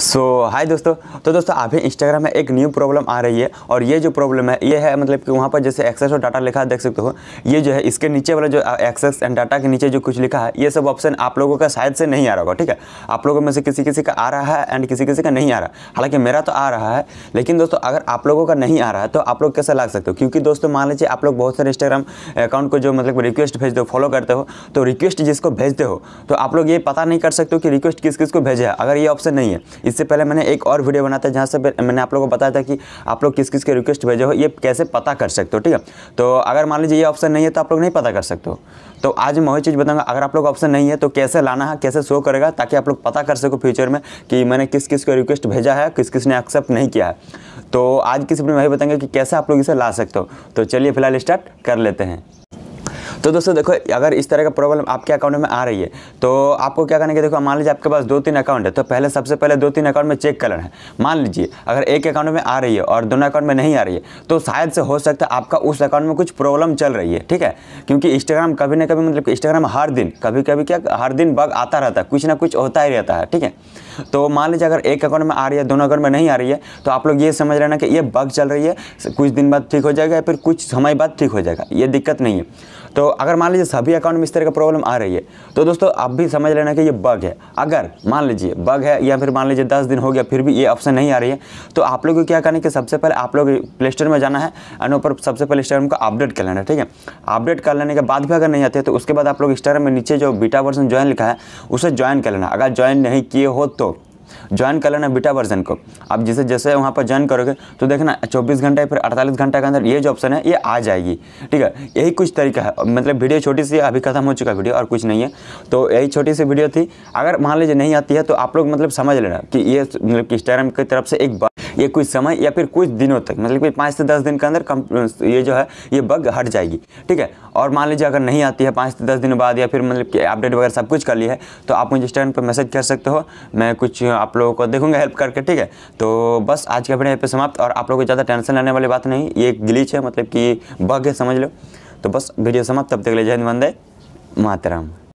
सो so, हाय दोस्तों तो दोस्तों अभी इंस्टाग्राम में एक न्यू प्रॉब्लम आ रही है और ये जो प्रॉब्लम है ये है मतलब कि वहाँ पर जैसे एक्सेस और डाटा लिखा देख सकते हो ये जो है इसके नीचे वाला जो एक्सेस एंड डाटा के नीचे जो कुछ लिखा है ये सब ऑप्शन आप लोगों का शायद से नहीं आ रहा होगा ठीक है आप लोगों में से किसी किसी का आ रहा है एंड किसी किसी का नहीं आ रहा हालांकि मेरा तो आ रहा है लेकिन दोस्तों अगर आप लोगों का नहीं आ रहा है तो आप लोग कैसे ला सकते हो क्योंकि दोस्तों मान लीजिए आप लोग बहुत सारे इंस्टाग्राम अकाउंट को जो मतलब रिक्वेस्ट भेजते हो फॉलो करते हो तो रिक्वेस्ट जिसको भेजते हो तो आप लोग ये पता नहीं कर सकते हो कि रिक्वेस्ट किस किस को भेजे है अगर ये ऑप्शन नहीं है इससे पहले मैंने एक और वीडियो बनाया था जहाँ से मैंने आप लोगों को बताया था कि आप लोग किस किस के रिक्वेस्ट भेजे हो ये कैसे पता कर सकते हो ठीक है तो अगर मान लीजिए ये ऑप्शन नहीं है तो आप लोग नहीं पता कर सकते हो तो आज मैं वही चीज़ बताऊँगा अगर आप लोग ऑप्शन नहीं है तो कैसे लाना है कैसे शो करेगा ताकि आप लोग पता कर सको फ्यूचर में कि मैंने किस किस को रिक्वेस्ट भेजा है किस किस ने एक्सेप्ट नहीं किया है तो आज किसी में वही बताएंगे कि कैसे आप लोग इसे ला सकते हो तो चलिए फिलहाल स्टार्ट कर लेते हैं तो दोस्तों देखो अगर इस तरह का प्रॉब्लम आपके अकाउंट में आ रही है तो आपको क्या करना है देखो मान लीजिए आपके पास दो तीन अकाउंट है तो पहले सबसे पहले दो तीन अकाउंट में चेक करना है मान लीजिए अगर एक अकाउंट में आ रही है और दोनों अकाउंट में नहीं आ रही है तो शायद से हो सकता है आपका उस अकाउंट में कुछ प्रॉब्लम चल रही है ठीक है क्योंकि इंस्टाग्राम कभी ना कभी मतलब इंस्टाग्राम हर दिन कभी कभी क्या हर दिन बग आता रहता है कुछ ना कुछ होता ही रहता है ठीक है तो मान लीजिए अगर एक अकाउंट में आ रही है दोनों अकाउंट में नहीं आ रही है तो आप लोग ये समझ लेना कि ये बग चल रही है कुछ दिन बाद ठीक हो जाएगा या फिर कुछ समय बाद ठीक हो जाएगा ये दिक्कत नहीं है तो अगर मान लीजिए सभी अकाउंट में इस तरह का प्रॉब्लम आ रही है तो दोस्तों आप भी समझ लेना कि ये बग है अगर मान लीजिए बग है या फिर मान लीजिए दस दिन हो गया फिर भी ये ऑप्शन नहीं आ रही है तो आप लोग को क्या करना है कि सबसे पहले आप लोग प्ले स्टोर में जाना है एंड ऊपर सबसे पहले इंस्टाग्राम को अपडेट कर लेना ठीक है अपडेट कर लेने के बाद भी अगर नहीं आते तो उसके बाद आप लोग इंस्टाग्राम में नीचे जो बीटा वर्सन ज्वाइन लिखा है उसे ज्वाइन कर लेना अगर ज्वाइन नहीं किए हो तो ज्वाइन कर लेना बीटा वर्जन को आप जैसे जैसे वहाँ पर ज्वाइन करोगे तो देखना चौबीस घंटा या फिर अड़तालीस घंटा के अंदर ये जो ऑप्शन है ये आ जाएगी ठीक है यही कुछ तरीका है मतलब वीडियो छोटी सी अभी खत्म हो चुका वीडियो और कुछ नहीं है तो यही छोटी सी वीडियो थी अगर मान लीजिए नहीं आती है तो आप लोग मतलब समझ लेना कि ये मतलब कि इंस्टाग्राम की तरफ से एक बार ये कुछ समय या फिर कुछ दिनों तक मतलब कि पाँच से दस दिन के अंदर कम ये जो है ये बग हट जाएगी ठीक है और मान लीजिए अगर नहीं आती है पाँच से दस दिन बाद या फिर मतलब कि अपडेट वगैरह सब कुछ कर लिया है तो आप मुझे इंस्टाग्राम पर मैसेज कर सकते हो मैं कुछ आप लोगों को देखूंगा हेल्प करके ठीक है तो बस आज के अपने यहाँ पे समाप्त और आप लोगों को ज़्यादा टेंशन लेने वाली बात नहीं ये एक गिलीच है मतलब कि बग है समझ लो तो बस वीडियो समाप्त तब तक ले जय हिंद वंदे मातराम